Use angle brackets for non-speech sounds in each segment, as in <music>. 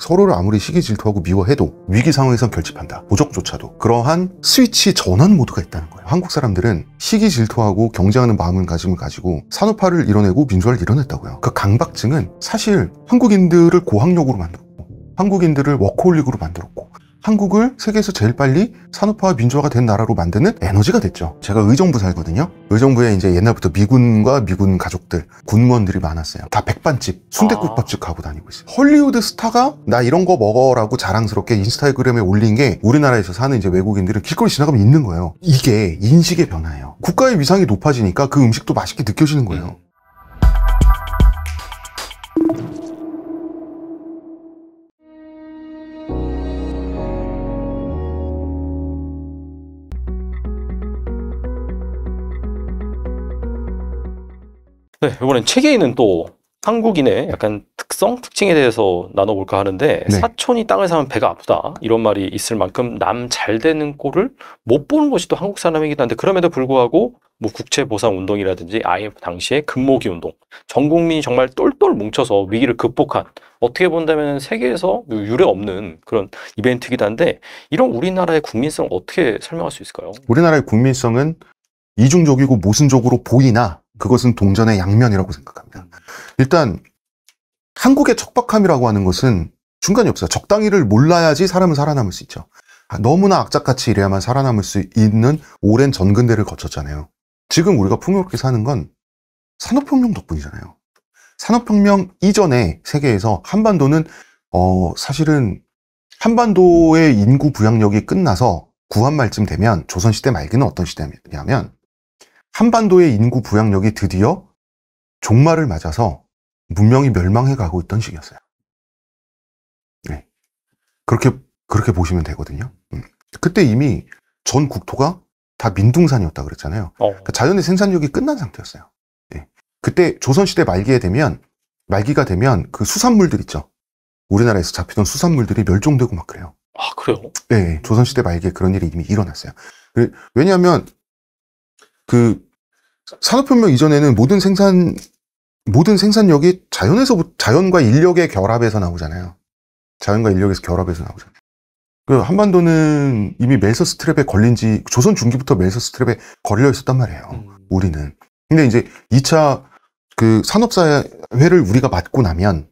서로를 아무리 시기 질투하고 미워해도 위기 상황에선 결집한다. 보적조차도. 그러한 스위치 전환 모드가 있다는 거예요. 한국 사람들은 시기 질투하고 경쟁하는 마음가짐을 을 가지고 산업화를 이뤄내고 민주화를 이뤄냈다고요. 그 강박증은 사실 한국인들을 고학력으로 만들었고 한국인들을 워커홀릭으로 만들었고 한국을 세계에서 제일 빨리 산업화와 민주화가 된 나라로 만드는 에너지가 됐죠. 제가 의정부 살거든요. 의정부에 이제 옛날부터 미군과 미군 가족들, 군무원들이 많았어요. 다 백반집, 순대국밥집 아. 가고 다니고 있어요. 헐리우드 스타가 나 이런 거 먹어라고 자랑스럽게 인스타그램에 올린 게 우리나라에서 사는 이제 외국인들은 길거리 지나가면 있는 거예요. 이게 인식의 변화예요. 국가의 위상이 높아지니까 그 음식도 맛있게 느껴지는 거예요. 네, 이번엔 책에있는 또 한국인의 약간 특성, 특징에 대해서 나눠볼까 하는데 네. 사촌이 땅을 사면 배가 아프다 이런 말이 있을 만큼 남 잘 되는 꼴을 못 보는 것이 또 한국 사람이기도 한데 그럼에도 불구하고 뭐 국채 보상 운동이라든지 IMF 당시의 금모기 운동 전 국민이 정말 똘똘 뭉쳐서 위기를 극복한 어떻게 본다면 세계에서 유례 없는 그런 이벤트이기도 한데 이런 우리나라의 국민성 어떻게 설명할 수 있을까요? 우리나라의 국민성은 이중적이고 모순적으로 보이나 그것은 동전의 양면이라고 생각합니다. 일단 한국의 척박함이라고 하는 것은 중간이 없어요. 적당히를 몰라야지 사람은 살아남을 수 있죠. 너무나 악착같이 이래야만 살아남을 수 있는 오랜 전근대를 거쳤잖아요. 지금 우리가 풍요롭게 사는 건 산업혁명 덕분이잖아요. 산업혁명 이전에 세계에서 한반도는 어 사실은 한반도의 인구 부양력이 끝나서 구한말쯤 되면 조선시대 말기는 어떤 시대냐면 한반도의 인구 부양력이 드디어 종말을 맞아서 문명이 멸망해 가고 있던 시기였어요. 네. 그렇게, 그렇게 보시면 되거든요. 음. 그때 이미 전 국토가 다 민둥산이었다 그랬잖아요. 어. 그러니까 자연의 생산력이 끝난 상태였어요. 네. 그때 조선시대 말기에 되면, 말기가 되면 그 수산물들 있죠. 우리나라에서 잡히던 수산물들이 멸종되고 막 그래요. 아, 그래요? 네. 조선시대 말기에 그런 일이 이미 일어났어요. 그, 왜냐하면 그 산업혁명 이전에는 모든 생산 모든 생산력이 자연에서 자연과 인력의 결합에서 나오잖아요. 자연과 인력에서 결합해서 나오잖아요. 그 한반도는 이미 멜서스 트랩에 걸린 지 조선 중기부터 멜서스 트랩에 걸려 있었단 말이에요. 음. 우리는. 근데 이제 2차 그 산업사회를 우리가 맞고 나면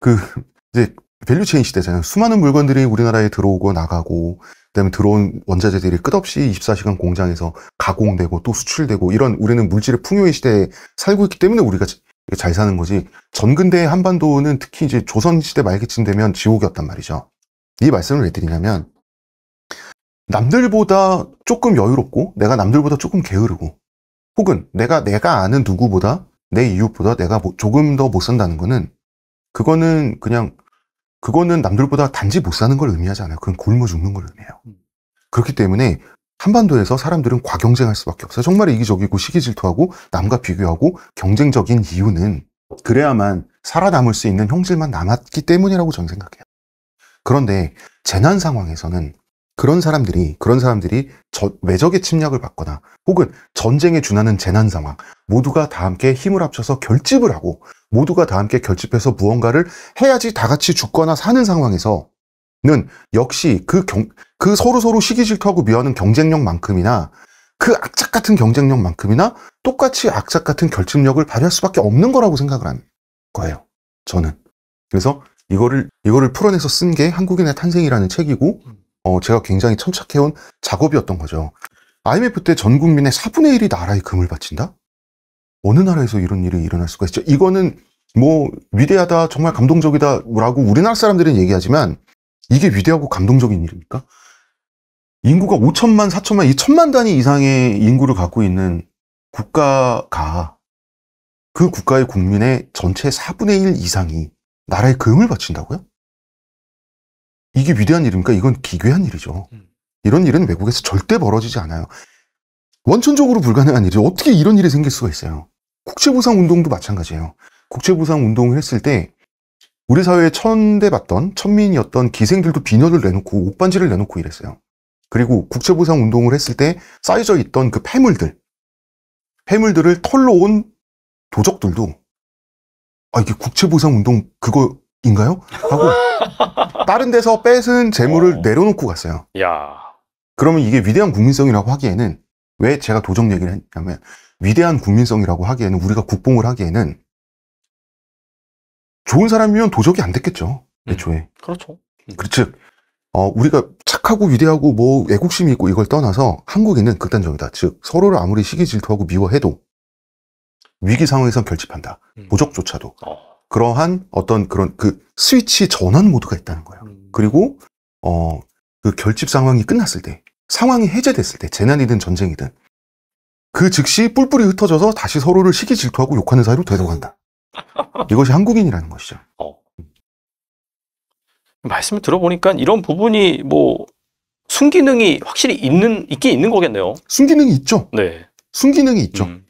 그 <laughs> 이제 밸류체인 시대잖아요. 수많은 물건들이 우리나라에 들어오고 나가고 그다음에 들어온 원자재들이 끝없이 24시간 공장에서 가공되고 또 수출되고 이런 우리는 물질의 풍요의 시대에 살고 있기 때문에 우리가 잘 사는 거지 전근대 한반도는 특히 이제 조선시대 말기쯤 되면 지옥이었단 말이죠 이 말씀을 왜 드리냐면 남들보다 조금 여유롭고 내가 남들보다 조금 게으르고 혹은 내가 내가 아는 누구보다 내 이웃보다 내가 뭐, 조금 더 못 산다는 거는 그거는 그냥 그거는 남들보다 단지 못 사는 걸 의미하지 않아요. 그건 굶어 죽는 걸 의미해요. 음. 그렇기 때문에 한반도에서 사람들은 과경쟁할 수밖에 없어요. 정말 이기적이고 시기 질투하고 남과 비교하고 경쟁적인 이유는 그래야만 살아남을 수 있는 형질만 남았기 때문이라고 저는 생각해요. 그런데 재난 상황에서는 그런 사람들이 그런 사람들이 저, 외적의 침략을 받거나 혹은 전쟁에 준하는 재난 상황 모두가 다 함께 힘을 합쳐서 결집을 하고 모두가 다 함께 결집해서 무언가를 해야지 다 같이 죽거나 사는 상황에서는 역시 그, 경, 그 서로 서로 시기 질투하고 미워하는 경쟁력만큼이나 그 악착 같은 경쟁력만큼이나 똑같이 악착 같은 결집력을 발휘할 수밖에 없는 거라고 생각을 하는 거예요. 저는 그래서 이거를 이거를 풀어내서 쓴 게 한국인의 탄생이라는 책이고 음. 어, 제가 굉장히 천착해온 작업이었던 거죠. IMF 때 전 국민의 4분의 1이 나라의 금을 바친다? 어느 나라에서 이런 일이 일어날 수가 있죠? 이거는 뭐 위대하다, 정말 감동적이다라고 우리나라 사람들은 얘기하지만 이게 위대하고 감동적인 일입니까? 인구가 5천만, 4천만, 2천만 단위 이상의 인구를 갖고 있는 국가가 그 국가의 국민의 전체 4분의 1 이상이 나라의 금을 바친다고요? 이게 위대한 일입니까? 이건 기괴한 일이죠. 음. 이런 일은 외국에서 절대 벌어지지 않아요. 원천적으로 불가능한 일이죠. 어떻게 이런 일이 생길 수가 있어요? 국채보상 운동도 마찬가지예요. 국채보상 운동을 했을 때 우리 사회에 천대받던 천민이었던 기생들도 비녀를 내놓고 옷반지를 내놓고 이랬어요. 그리고 국채보상 운동을 했을 때 쌓여져 있던 그 폐물들, 폐물들을 털러온 도적들도 아 이게 국채보상 운동 그거 인가요? 하고 다른 데서 뺏은 재물을 어. 내려놓고 갔어요. 야. 그러면 이게 위대한 국민성이라고 하기에는 왜 제가 도적 얘기를 했냐면 위대한 국민성이라고 하기에는 우리가 국뽕을 하기에는 좋은 사람이면 도적이 안 됐겠죠. 음. 애초에. 그렇죠. 음, 그렇죠. 그렇죠 어, 우리가 착하고 위대하고 뭐 애국심이 있고 이걸 떠나서 한국인은 극단적이다. 즉, 서로를 아무리 시기 질투하고 미워해도 위기 상황에선 결집한다. 음. 도적조차도. 어. 그러한 어떤 그런 그 스위치 전환 모드가 있다는 거예요. 음. 그리고 어그 결집 상황이 끝났을 때 상황이 해제됐을 때 재난이든 전쟁이든 그 즉시 뿔뿔이 흩어져서 다시 서로를 시기 질투하고 욕하는 사이로 되돌아간다. <laughs> 이것이 한국인이라는 것이죠. 어. 말씀을 들어보니까 이런 부분이 뭐 순기능이 확실히 있는 있긴 있는 거겠네요. 순기능이 있죠. 네. 순기능이 있죠. 음.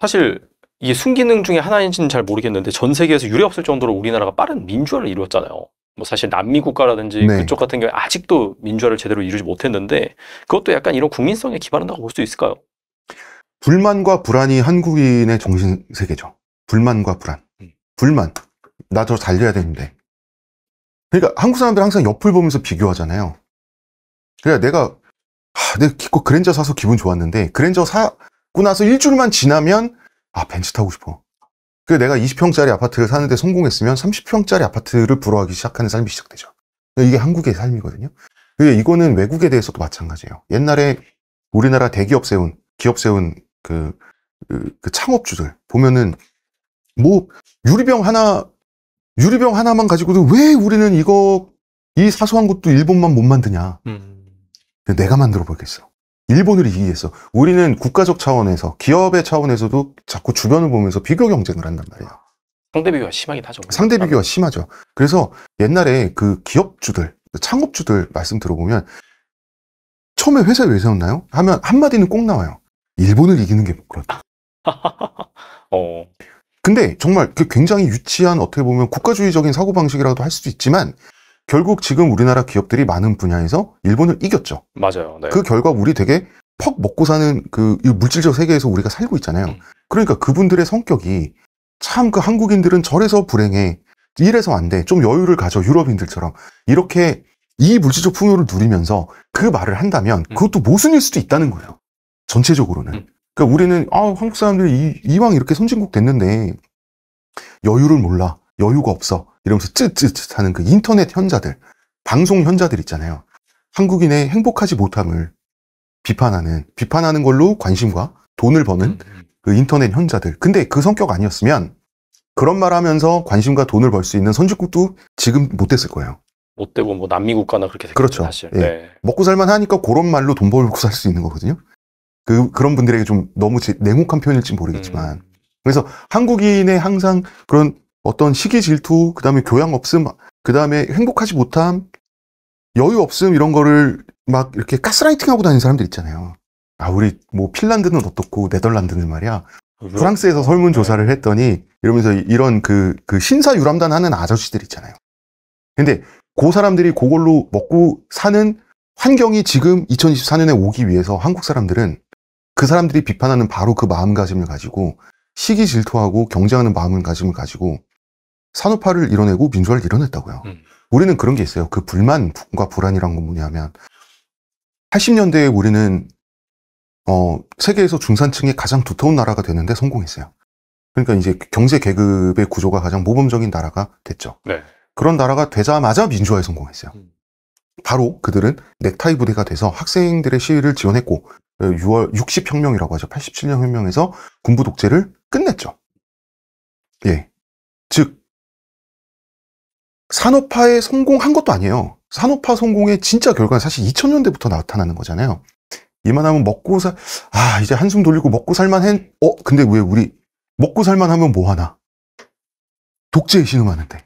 사실 이게 순기능 중에 하나인지는 잘 모르겠는데 전 세계에서 유례없을 정도로 우리나라가 빠른 민주화를 이루었잖아요. 뭐 사실 남미 국가라든지 네. 그쪽 같은 경우에 아직도 민주화를 제대로 이루지 못했는데 그것도 약간 이런 국민성에 기반한다고 볼 수 있을까요? 불만과 불안이 한국인의 정신 세계죠. 불만과 불안. 음. 불만. 나 저 달려야 되는데. 그러니까 한국 사람들 항상 옆을 보면서 비교하잖아요. 그래 내가 하, 내가 기껏 그랜저 사서 기분 좋았는데 그랜저 사고 나서 일주일만 지나면 아 벤츠 타고 싶어. 그 내가 20평짜리 아파트를 사는데 성공했으면 30평짜리 아파트를 부러워하기 시작하는 삶이 시작되죠. 이게 한국의 삶이거든요. 이거는 외국에 대해서도 마찬가지예요. 옛날에 우리나라 대기업 세운, 기업 세운 그, 그, 그 창업주들 보면은 뭐 유리병 하나, 유리병 하나만 가지고도 왜 우리는 이거 이 사소한 것도 일본만 못 만드냐. 음. 내가 만들어 보겠어. 일본을 이기기 위해서 우리는 국가적 차원에서 기업의 차원에서도 자꾸 주변을 보면서 비교 경쟁을 한단 말이에요. 상대 비교가 심하긴 하죠. 상대 비교가 아. 심하죠. 그래서 옛날에 그 기업주들, 창업주들 말씀 들어보면 처음에 회사에 왜 세웠나요? 하면 한마디는 꼭 나와요. 일본을 이기는 게그렇다 뭐 <laughs> 어. 근데 정말 그 굉장히 유치한 어떻게 보면 국가주의적인 사고방식이라도 할 수도 있지만 결국 지금 우리나라 기업들이 많은 분야에서 일본을 이겼죠. 맞아요. 네. 그 결과 우리 되게 퍽 먹고 사는 그 물질적 세계에서 우리가 살고 있잖아요. 음. 그러니까 그분들의 성격이 참 그 한국인들은 절에서 불행해. 이래서 안 돼. 좀 여유를 가져. 유럽인들처럼. 이렇게 이 물질적 풍요를 누리면서 그 말을 한다면 음. 그것도 모순일 수도 있다는 거예요. 전체적으로는. 음. 그러니까 우리는 아, 한국 사람들이 이, 이왕 이렇게 선진국 됐는데 여유를 몰라. 여유가 없어 이러면서 쯧쯧쯧 하는 그 인터넷 현자들 방송 현자들 있잖아요 한국인의 행복하지 못함을 비판하는 비판하는 걸로 관심과 돈을 버는 음, 음. 그 인터넷 현자들 근데 그 성격 아니었으면 그런 말 하면서 관심과 돈을 벌 수 있는 선진국도 지금 못 됐을 거예요 못 되고 뭐 남미국 가나 그렇게 됐겠죠 그렇죠 사실 예. 네. 먹고 살만 하니까 그런 말로 돈 벌고 살 수 있는 거거든요 그, 그런 분들에게 좀 너무 제, 냉혹한 표현일지 모르겠지만 음. 그래서 한국인의 항상 그런 어떤 시기 질투, 그 다음에 교양 없음, 그 다음에 행복하지 못함, 여유 없음 이런 거를 막 이렇게 가스라이팅하고 다니는 사람들 있잖아요. 아, 우리 뭐 핀란드는 어떻고 네덜란드는 말이야. 프랑스에서 설문조사를 네. 했더니 이러면서 이런 그, 그 신사 유람단 하는 아저씨들 있잖아요. 근데 그 사람들이 그걸로 먹고 사는 환경이 지금 2024년에 오기 위해서 한국 사람들은 그 사람들이 비판하는 바로 그 마음가짐을 가지고 시기 질투하고 경쟁하는 마음가짐을 가지고 산업화를 이뤄내고 민주화를 이뤄냈다고요. 음. 우리는 그런 게 있어요. 그 불만과 불안이란 건 뭐냐면 80년대에 우리는 어, 세계에서 중산층이 가장 두터운 나라가 되는데 성공했어요. 그러니까 이제 경제 계급의 구조가 가장 모범적인 나라가 됐죠. 네. 그런 나라가 되자마자 민주화에 성공했어요. 음. 바로 그들은 넥타이 부대가 돼서 학생들의 시위를 지원했고 6월 어, 60혁명이라고 하죠. 87년 혁명에서 군부 독재를 끝냈죠. 예. 즉 산업화에 성공한 것도 아니에요. 산업화 성공의 진짜 결과는 사실 2000년대부터 나타나는 거잖아요. 이만하면 먹고 살, 아, 이제 한숨 돌리고 먹고 살만 해. 어, 근데 왜 우리 먹고 살만 하면 뭐 하나? 독재에 신음하는데.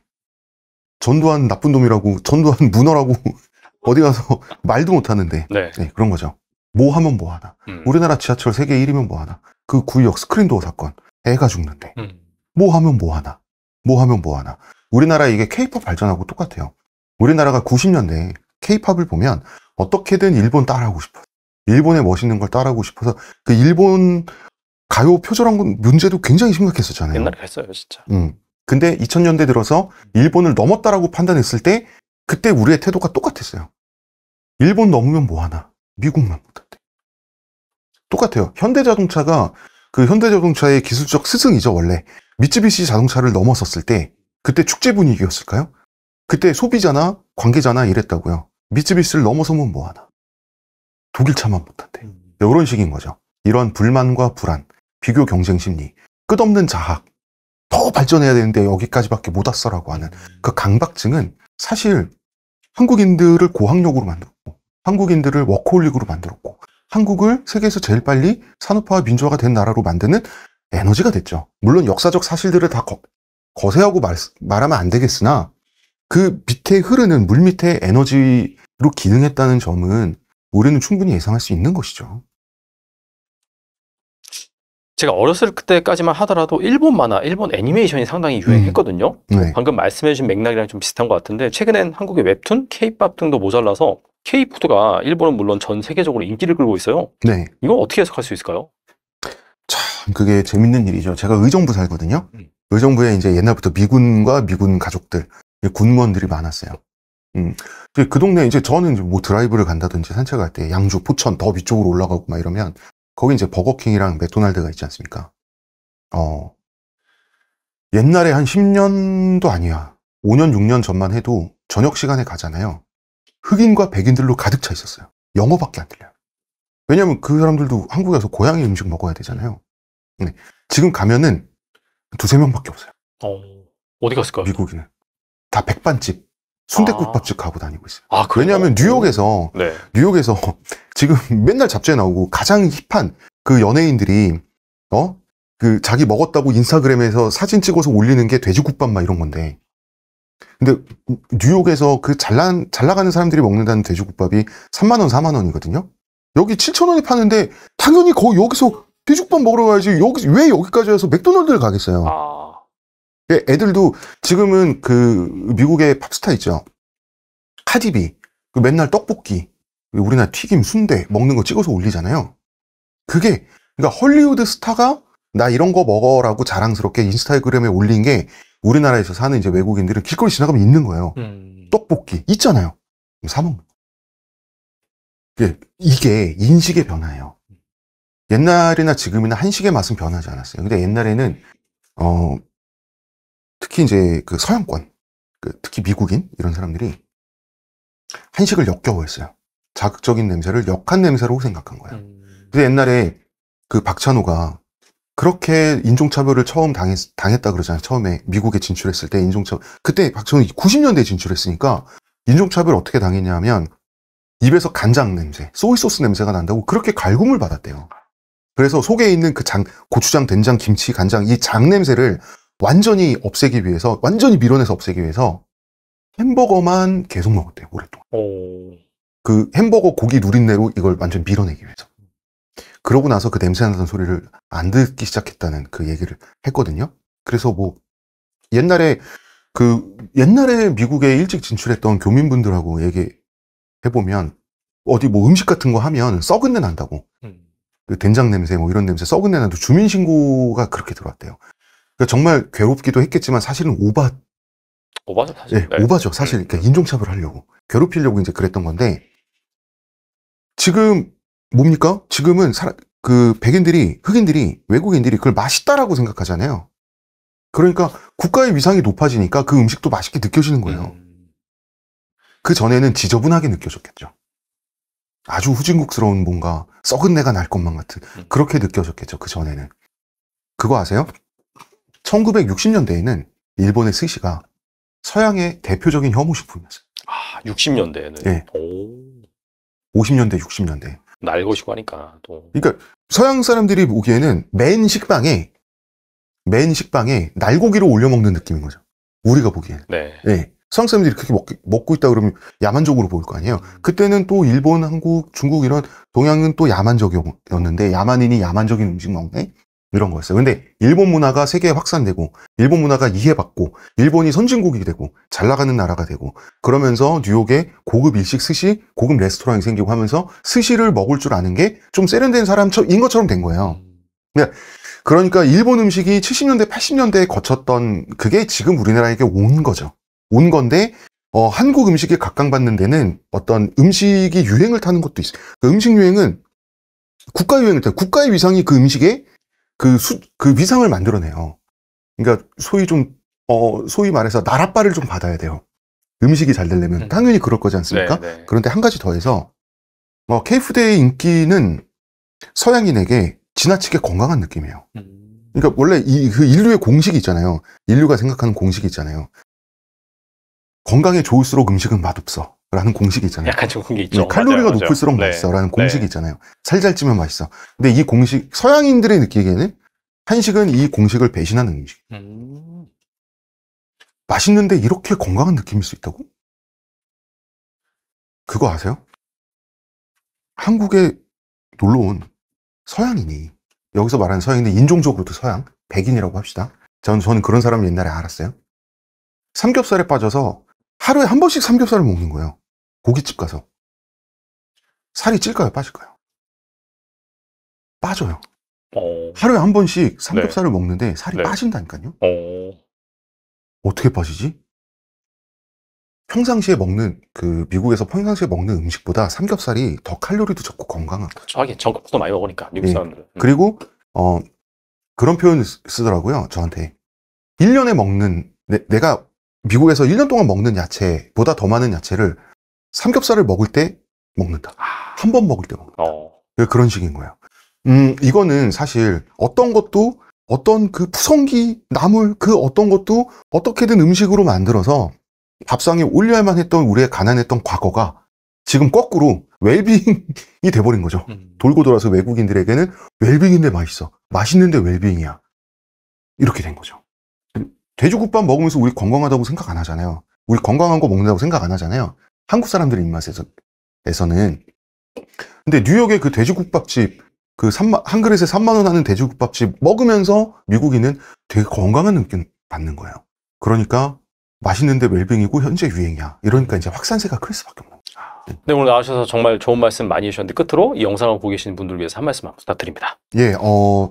전두환 나쁜 놈이라고, 전두환 <laughs> 문어라고 <laughs> 어디 가서 <laughs> 말도 못 하는데. 네. 네. 그런 거죠. 뭐 하면 뭐 하나. 음. 우리나라 지하철 세계 1위면 뭐 하나. 그 구역 스크린도어 사건. 애가 죽는데. 음. 뭐 하면 뭐 하나. 뭐 하면 뭐 하나. 우리나라 이게 케이팝 발전하고 똑같아요. 우리나라가 90년대에 케이팝을 보면 어떻게든 일본 따라하고 싶어요. 일본의 멋있는 걸 따라하고 싶어서 그 일본 가요 표절한 문제도 굉장히 심각했었잖아요. 옛날에 했어요, 진짜. 음. 근데 2000년대 들어서 일본을 넘었다라고 판단했을 때 그때 우리의 태도가 똑같았어요. 일본 넘으면 뭐하나? 미국만 못한대. 똑같아요. 현대자동차가 그 현대자동차의 기술적 스승이죠, 원래. 미쯔비시 자동차를 넘었었을 때 그때 축제 분위기였을까요? 그때 소비자나 관계자나 이랬다고요. 미쯔비스를 넘어서면 뭐하나. 독일 차만 못한대. 이런 음. 식인 거죠. 이런 불만과 불안, 비교 경쟁 심리, 끝없는 자학, 더 발전해야 되는데 여기까지밖에 못 왔어라고 하는 음. 그 강박증은 사실 한국인들을 고학력으로 만들었고 한국인들을 워크홀릭으로 만들었고 한국을 세계에서 제일 빨리 산업화와 민주화가 된 나라로 만드는 에너지가 됐죠. 물론 역사적 사실들을 다 거, 거세하고 말, 말하면 안 되겠으나 그 밑에 흐르는 물 밑에 에너지로 기능했다는 점은 우리는 충분히 예상할 수 있는 것이죠. 제가 어렸을 때까지만 하더라도 일본 만화, 일본 애니메이션이 상당히 음. 유행했거든요. 음. 네. 방금 말씀해주신 맥락이랑 좀 비슷한 것 같은데 최근엔 한국의 웹툰, 케이팝 등도 모자라서 케이푸드가 일본은 물론 전 세계적으로 인기를 끌고 있어요. 네. 이건 어떻게 해석할 수 있을까요? 참 그게 재밌는 일이죠. 제가 의정부 살거든요. 음. 의정부에 이제 옛날부터 미군과 미군 가족들, 군무원들이 많았어요. 음. 그 동네 이제 저는 이제 뭐 드라이브를 간다든지 산책할 때 양주, 포천 더 위쪽으로 올라가고 막 이러면 거기 이제 버거킹이랑 맥도날드가 있지 않습니까? 어. 옛날에 한 10년도 아니야. 5년, 6년 전만 해도 저녁 시간에 가잖아요. 흑인과 백인들로 가득 차 있었어요. 영어밖에 안 들려요. 왜냐면 그 사람들도 한국에 서 고향의 음식 먹어야 되잖아요. 네. 지금 가면은 두세 명밖에 없어요. 어, 어디 갔을까요? 미국인은. 다 백반집, 순대국밥집 아. 가고 다니고 있어요. 아, 왜냐하면 뉴욕에서, 네. 뉴욕에서 <laughs> 지금 맨날 잡지에 나오고 가장 힙한 그 연예인들이, 어? 그 자기 먹었다고 인스타그램에서 사진 찍어서 올리는 게 돼지국밥 막 이런 건데. 근데 뉴욕에서 그 잘난, 잘 나가는 사람들이 먹는다는 돼지국밥이 3만원, 4만원이거든요? 여기 7천원에 파는데 당연히 거 여기서 돼지국밥 먹으러 가야지 여기 왜 여기까지 와서 맥도날드를 가겠어요. 아... 예, 애들도 지금은 그 미국의 팝스타 있죠. 카디비 그 맨날 떡볶이 우리나라 튀김 순대 먹는 거 찍어서 올리잖아요. 그게 그러니까 헐리우드 스타가 나 이런 거 먹어라고 자랑스럽게 인스타그램에 올린 게 우리나라에서 사는 이제 외국인들은 길거리 지나가면 있는 거예요. 음... 떡볶이 있잖아요. 사 먹는 거. 예, 이게 인식의 변화예요. 옛날이나 지금이나 한식의 맛은 변하지 않았어요. 근데 옛날에는 어 특히 이제 그 서양권, 그 특히 미국인 이런 사람들이 한식을 역겨워했어요. 자극적인 냄새를 역한 냄새로 생각한 거예요. 음. 근데 옛날에 그 박찬호가 그렇게 인종차별을 처음 당했, 당했다 그러잖아요. 처음에 미국에 진출했을 때 인종차별. 그때 박찬호 는 90년대에 진출했으니까 인종차별 어떻게 당했냐면 입에서 간장 냄새, 소이소스 냄새가 난다고 그렇게 갈굼을 받았대요. 그래서 속에 있는 그 장, 고추장, 된장, 김치, 간장 이 장 냄새를 완전히 없애기 위해서 완전히 밀어내서 없애기 위해서 햄버거만 계속 먹었대요 오랫동안. 오... 그 햄버거 고기 누린내로 이걸 완전 밀어내기 위해서. 그러고 나서 그 냄새 나는 소리를 안 듣기 시작했다는 그 얘기를 했거든요. 그래서 뭐 옛날에 그 옛날에 미국에 일찍 진출했던 교민분들하고 얘기해 보면 어디 뭐 음식 같은 거 하면 썩은 내 난다고. 음. 그 된장 냄새 뭐 이런 냄새 썩은 냄새 도 주민 신고가 그렇게 들어왔대요. 그러니까 정말 괴롭기도 했겠지만 사실은 오바 오바죠 사실. 네, 네. 오바죠 사실. 음. 그러니까 인종차별 하려고 괴롭히려고 이제 그랬던 건데 지금 뭡니까? 지금은 사람, 그 백인들이 흑인들이 외국인들이 그걸 맛있다라고 생각하잖아요. 그러니까 국가의 위상이 높아지니까 그 음식도 맛있게 느껴지는 거예요. 음. 그 전에는 지저분하게 느껴졌겠죠. 아주 후진국스러운 뭔가 썩은 내가 날 것만 같은 음. 그렇게 느껴졌겠죠 그 전에는 그거 아세요? 1960년대에는 일본의 스시가 서양의 대표적인 혐오 식품이었어요. 아 60년대에는. 네. 오. 50년대 60년대. 날 것이고 하니까 또. 그러니까 서양 사람들이 보기에는 맨 식빵에 맨 식빵에 날고기를 올려 먹는 느낌인 거죠. 우리가 보기에는. 네. 네. 서양사람들이 그렇게 먹, 고 있다 그러면 야만적으로 보일 거 아니에요. 그때는 또 일본, 한국, 중국 이런 동양은 또 야만적이었는데 야만인이 야만적인 음식 먹네? 이런 거였어요. 근데 일본 문화가 세계에 확산되고 일본 문화가 이해받고 일본이 선진국이 되고 잘 나가는 나라가 되고 그러면서 뉴욕에 고급 일식 스시, 고급 레스토랑이 생기고 하면서 스시를 먹을 줄 아는 게 좀 세련된 사람인 것처럼 된 거예요. 네. 그러니까 일본 음식이 70년대, 80년대에 거쳤던 그게 지금 우리나라에게 온 거죠. 온 건데 어, 한국 음식에 각광받는 데는 어떤 음식이 유행을 타는 것도 있어요. 그 음식 유행은 국가 유행을 타요. 국가의 위상이 그음식의 그, 수, 그 위상을 만들어내요. 그러니까 소위 좀, 어, 소위 말해서 나랏빨을좀 받아야 돼요. 음식이 잘 되려면. 음. 당연히 그럴 거지 않습니까? 네네. 네. 그런데 한 가지 더해서 뭐 어, 케이푸드의 인기는 서양인에게 지나치게 건강한 느낌이에요. 음. 그러니까 원래 이 그 인류의 공식이 있잖아요. 인류가 생각하는 공식이 있잖아요. 건강에 좋을수록 음식은 맛없어. 라는 공식이 있잖아요. 약간 좀그게 있죠. 네, 칼로리가 맞아요, 높을수록 맞아요. 네. 맛있어라는 네. 공식이 있잖아요. 살 잘 찌면 맛있어. 근데 이 공식 서양인들이 느끼기에는 한식은 이 공식을 배신하는 음식. 음... 맛있는데 이렇게 건강한 느낌일 수 있다고? 그거 아세요? 한국에 놀러 온 서양인이 여기서 말하는 서양인데 인종적으로도 서양 백인이라고 합시다. 전 저는 그런 사람 옛날에 알았어요. 삼겹살에 빠져서 하루에 한 번씩 삼겹살을 먹는 거예요. 고깃집 가서. 살이 찔까요? 빠질까요? 빠져요. 어... 하루에 한 번씩 네. 삼겹살을 네. 먹는데 살이 네. 빠진다니까요. 어... 어떻게 빠지지? 평상시에 먹는 그 미국에서 평상시에 먹는 음식보다 삼겹살이 더 칼로리도 적고 건강한 거죠. 하 전국도 많이 먹으니까 미국 사람들. 네. 음. 그리고 어 그런 표현 을 쓰더라고요 저한테. 1년에 먹는 내, 내가 미국에서 1년 동안 먹는 야채보다 더 많은 야채를 삼겹살을 먹을 때 먹는다. 아. 한번 먹을 때 먹는다. 어. 그, 그런 식인 거예요. 음, 이거는 사실 어떤 것도 어떤 그 푸성기, 나물 그 어떤 것도 어떻게든 음식으로 만들어서 밥상에 올려야만 했던 우리의 가난했던 과거가 지금 거꾸로 웰빙이 돼버린 거죠. 음. 돌고 돌아서 외국인들에게는 웰빙인데 맛있어. 맛있는데 웰빙이야. 이렇게 된 거죠. 돼지국밥 먹으면서 우리 건강하다고 생각 안 하잖아요. 우리 건강한 거 먹는다고 생각 안 하잖아요. 한국 사람들의 입맛에서는. 근데 뉴욕의 그 돼지국밥집, 그 3만, 한 그릇에 3만원 하는 돼지국밥집 먹으면서 미국인은 되게 건강한 느낌 받는 거예요. 그러니까 맛있는데 웰빙이고 현재 유행이야. 이러니까 이제 확산세가 클 수밖에 없는 거죠. 네, 오늘 나와주셔서 정말 좋은 말씀 많이 해주셨는데 끝으로 이 영상을 보고 계신 분들 을 위해서 한 말씀 부탁드립니다. 예, 어...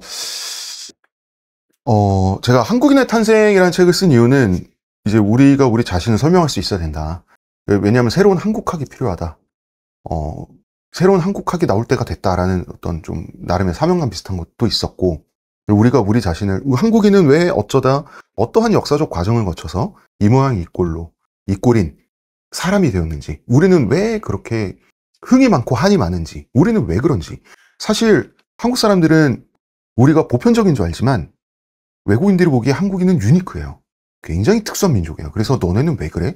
어, 제가 한국인의 탄생이라는 책을 쓴 이유는 이제 우리가 우리 자신을 설명할 수 있어야 된다. 왜냐하면 새로운 한국학이 필요하다. 어, 새로운 한국학이 나올 때가 됐다라는 어떤 좀 나름의 사명감 비슷한 것도 있었고, 우리가 우리 자신을, 한국인은 왜 어쩌다 어떠한 역사적 과정을 거쳐서 이 모양 이 꼴로, 이 꼴인 사람이 되었는지, 우리는 왜 그렇게 흥이 많고 한이 많은지, 우리는 왜 그런지. 사실 한국 사람들은 우리가 보편적인 줄 알지만 외국인들이 보기에 한국인은 유니크해요. 굉장히 특수한 민족이에요. 그래서 너네는 왜 그래?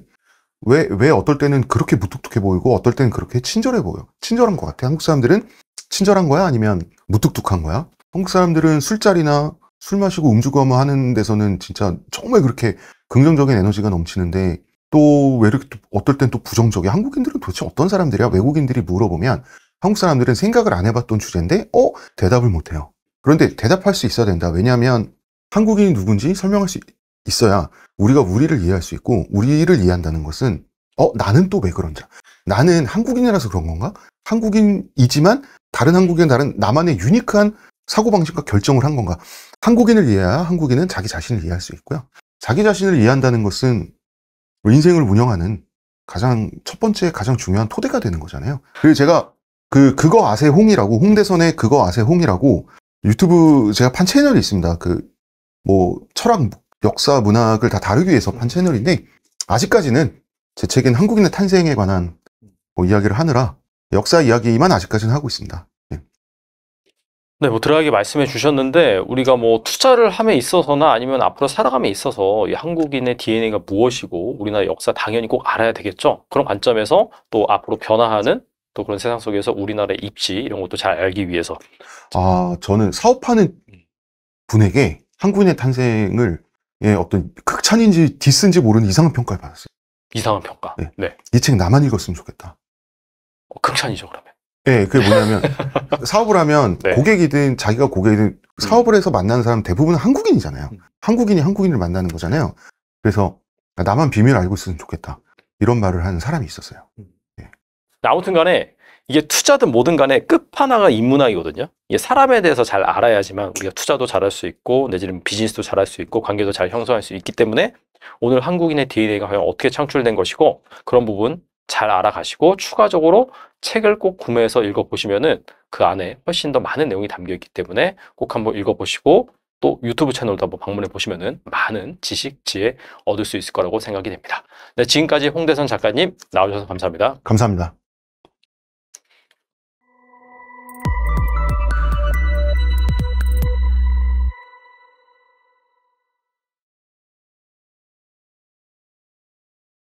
왜, 왜 어떨 때는 그렇게 무뚝뚝해 보이고 어떨 때는 그렇게 친절해 보여. 친절한 것 같아. 한국 사람들은 친절한 거야? 아니면 무뚝뚝한 거야? 한국 사람들은 술자리나 술 마시고 음주거무 하는 데서는 진짜 정말 그렇게 긍정적인 에너지가 넘치는데 또 왜 이렇게 또 어떨 땐 또 부정적이야? 한국인들은 도대체 어떤 사람들이야? 외국인들이 물어보면 한국 사람들은 생각을 안 해봤던 주제인데 어? 대답을 못해요. 그런데 대답할 수 있어야 된다. 왜냐하면 한국인이 누군지 설명할 수 있어야 우리가 우리를 이해할 수 있고 우리를 이해한다는 것은 어 나는 또 왜 그런가 나는 한국인이라서 그런 건가 한국인이지만 다른 한국인 다른 나만의 유니크한 사고방식과 결정을 한 건가 한국인을 이해해야 한국인은 자기 자신을 이해할 수 있고요 자기 자신을 이해한다는 것은 인생을 운영하는 가장 첫 번째 가장 중요한 토대가 되는 거잖아요 그리고 제가 그 그거 아세 홍이라고 홍대선의 그거 아세 홍이라고 유튜브 제가 판 채널이 있습니다 그뭐 철학, 역사, 문학을 다 다루기 위해서 한 음. 채널인데 아직까지는 제 책인 한국인의 탄생에 관한 뭐 이야기를 하느라 역사 이야기만 아직까지는 하고 있습니다. 예. 네, 뭐 들어가게 말씀해 주셨는데 우리가 뭐 투자를 함에 있어서나 아니면 앞으로 살아감에 있어서 한국인의 DNA가 무엇이고 우리나라 역사 당연히 꼭 알아야 되겠죠. 그런 관점에서 또 앞으로 변화하는 또 그런 세상 속에서 우리나라의 입지 이런 것도 잘 알기 위해서. 아 저는 사업하는 분에게 한국인의 탄생을 예, 어떤 극찬인지 디스인지 모르는 이상한 평가를 받았어요. 이상한 평가. 예. 네. 네. 이 책 나만 읽었으면 좋겠다. 어, 극찬이죠 그러면. 네, 그게 뭐냐면 <laughs> 사업을 하면 네. 고객이든 자기가 고객이든 음. 사업을 해서 만나는 사람 대부분 한국인이잖아요. 음. 한국인이 한국인을 만나는 거잖아요. 그래서 나만 비밀 알고 있으면 좋겠다. 이런 말을 하는 사람이 있었어요. 네. 아무튼간에 이게 투자든 뭐든 간에 끝판왕가 인문학이거든요. 이게 사람에 대해서 잘 알아야지만 우리가 투자도 잘할 수 있고 내지는 비즈니스도 잘할 수 있고 관계도 잘 형성할 수 있기 때문에 오늘 한국인의 DNA가 과연 어떻게 창출된 것이고 그런 부분 잘 알아가시고 추가적으로 책을 꼭 구매해서 읽어보시면은 그 안에 훨씬 더 많은 내용이 담겨 있기 때문에 꼭 한번 읽어보시고 또 유튜브 채널도 한번 방문해 보시면은 많은 지식, 지혜 얻을 수 있을 거라고 생각이 됩니다. 네, 지금까지 홍대선 작가님 나오셔서 감사합니다. 감사합니다.